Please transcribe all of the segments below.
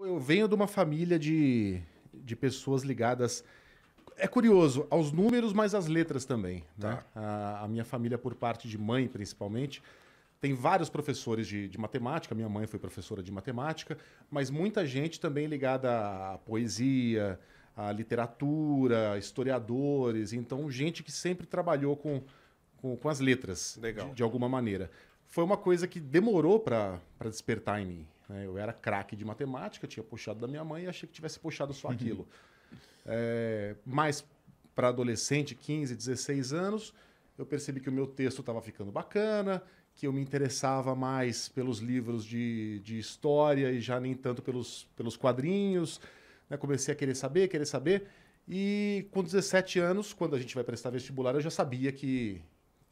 Eu venho de uma família de, de pessoas ligadas. É curioso, aos números, mas às letras também. Né? Tá. Né? A, a, minha família, por parte de mãe, principalmente, tem vários professores de, de matemática. Minha mãe foi professora de matemática, mas muita gente também ligada à poesia, à literatura, historiadores. Então, gente que sempre trabalhou com, com, com as letras, de, de alguma maneira. Foi uma coisa que demorou para despertar em mim. Né? Eu era craque de matemática, tinha puxado da minha mãe e achei que tivesse puxado só uhum. aquilo. é, mas para adolescente, 15, 16 anos, eu percebi que o meu texto estava ficando bacana, que eu me interessava mais pelos livros de, de história e já nem tanto pelos, pelos quadrinhos. Né? Comecei a querer saber, querer saber. E com 17 anos, quando a gente vai prestar vestibular, eu já sabia que,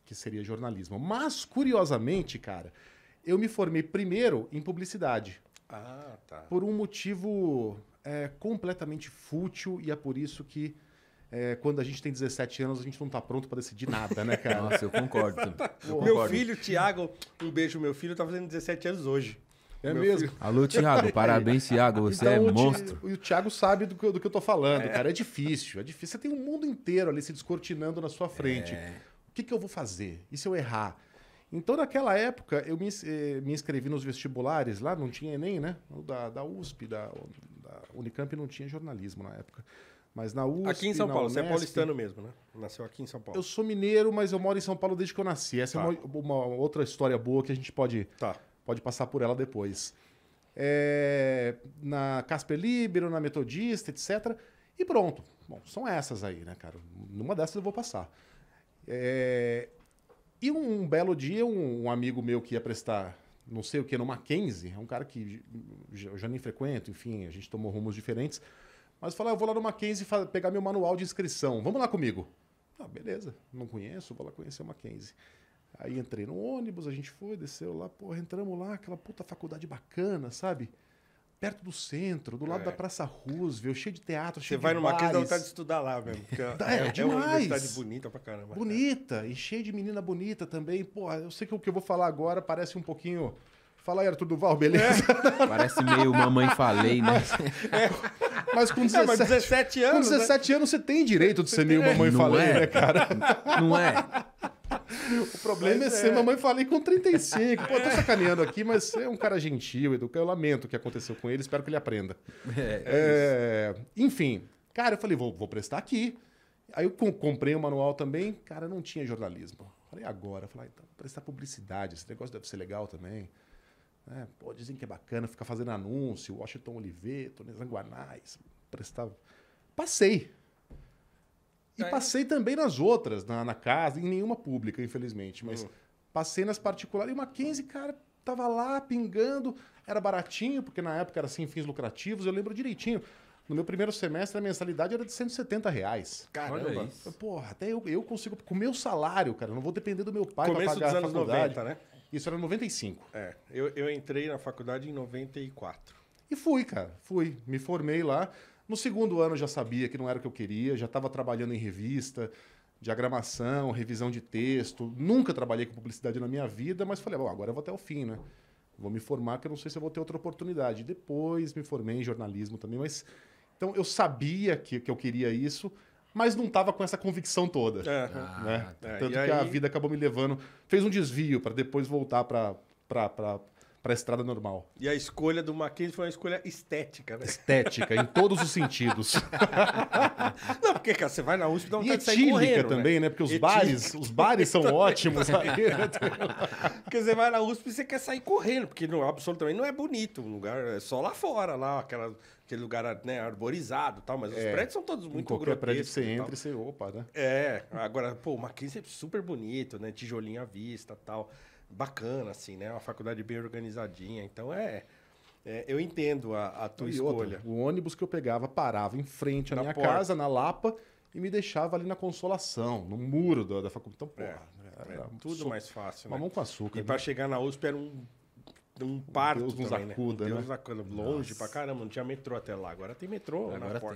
que seria jornalismo. Mas, curiosamente, cara, eu me formei primeiro em publicidade. Ah, tá. Por um motivo é, completamente fútil e é por isso que é, quando a gente tem 17 anos, a gente não está pronto para decidir nada, né, cara? Nossa, eu concordo. meu concordo. filho, Tiago, um beijo, meu filho, tá fazendo 17 anos hoje. É meu mesmo. Filho. Alô, Tiago, parabéns, Tiago, você então, é monstro. E o Tiago sabe do que, do que eu tô falando, é. cara. É difícil, é difícil. Você tem um mundo inteiro ali se descortinando na sua frente. É. O que, que eu vou fazer? E se eu errar? Então, naquela época, eu me, eh, me inscrevi nos vestibulares lá, não tinha Enem, né? Da, da USP, da, da Unicamp não tinha jornalismo na época. Mas na USP, Aqui em São Paulo, Unesp, você é paulistano mesmo, né? Nasceu aqui em São Paulo. Eu sou mineiro, mas eu moro em São Paulo desde que eu nasci. Essa é tá. é uma, uma, outra história boa que a gente pode, tá. pode passar por ela depois. É, na Casper Libero, na Metodista, etc. E pronto. Bom, são essas aí, né, cara? Numa dessas eu vou passar. É, e um, um belo dia, um, um, amigo meu que ia prestar não sei o que no Mackenzie, é um cara que eu já nem frequento, enfim, a gente tomou rumos diferentes, mas falou: ah, eu vou lá no Mackenzie pegar meu manual de inscrição, vamos lá comigo. Ah, beleza, não conheço, vou lá conhecer o Mackenzie. Aí entrei no ônibus, a gente foi, desceu lá, porra, entramos lá, aquela puta faculdade bacana, sabe? perto do centro, do lado é. da Praça Roosevelt, cheio de teatro, cheio Você de vai numa bares. casa, dá de estudar lá mesmo. é, é, é demais. uma cidade bonita pra caramba. Bonita, cara. e cheio de menina bonita também. Pô, eu sei que o que eu vou falar agora parece um pouquinho... Fala aí, Arthur Duval, beleza? É. Parece meio mamãe falei, né? É. Mas com 17, é, mas 17 anos. Com 17 né? anos você tem direito de ser meio mamãe não falei, é. né, cara? Não é. O problema é é ser, mamãe falei com 35. Pô, tô é. sacaneando aqui, mas você é um cara gentil, Edu. Eu lamento o que aconteceu com ele, espero que ele aprenda. É, é, é enfim, cara, eu falei, vou, vou prestar aqui. Aí eu comprei o um manual também, cara, não tinha jornalismo. Falei, agora? Falei, ah, então, prestar publicidade, esse negócio deve ser legal também. É, pô, dizem que é bacana ficar fazendo anúncio, Washington Oliveto, Nezanguanais, prestar. Passei. E tá passei também nas outras, na, na, casa, em nenhuma pública, infelizmente, mas uhum. passei nas particulares. E uma 15, cara, tava lá pingando, era baratinho, porque na época era sem fins lucrativos, eu lembro direitinho. No meu primeiro semestre, a mensalidade era de 170 reais. Caramba! Eu, porra, até eu, eu consigo. Com o meu salário, cara, não vou depender do meu pai para pagar dos anos a faculdade. 90, né? Isso era 95. É, eu, eu entrei na faculdade em 94. E fui, cara, fui. Me formei lá. No segundo ano eu já sabia que não era o que eu queria, já estava trabalhando em revista, diagramação, revisão de texto. Nunca trabalhei com publicidade na minha vida, mas falei, bom, agora eu vou até o fim, né? Vou me formar, que eu não sei se eu vou ter outra oportunidade. Depois me formei em jornalismo também, mas. Então eu sabia que, que eu queria isso, mas não estava com essa convicção toda. É. Né? Ah, tá. É, Tanto e que aí... a vida acabou me levando. Fez um desvio para depois voltar para para a estrada normal. E a escolha do Mackenzie foi uma escolha estética, né? Estética, em todos os sentidos. Não, porque, cara, você vai na USP e dá vontade e é de sair correndo, né? também, né? Porque os etílica. É bares, os bares são ótimos. Aí, né? Porque você vai na USP e você quer sair correndo, porque no absolutamente não é bonito o lugar, é só lá fora, lá, aquela, aquele lugar né, arborizado e tal, mas é, os prédios são todos muito grotescos. qualquer prédio você entra e você, opa, né? É, agora, pô, o Mackenzie é super bonito, né? Tijolinho à vista e tal bacana, assim, né? Uma faculdade bem organizadinha. Então é. é eu entendo a, a tua e escolha. Outra, o ônibus que eu pegava parava em frente à na minha porta. casa, na Lapa, e me deixava ali na consolação, no muro da, da faculdade. Então, é, porra, é, era, tudo so... mais fácil, Mamão né? com açúcar. E né? para chegar na USP era um um parto né? Deus né? nos acuda, né? Deus né? acuda, longe Nossa. pra caramba, não tinha metrô até lá. Agora tem metrô Agora na porta. Tem.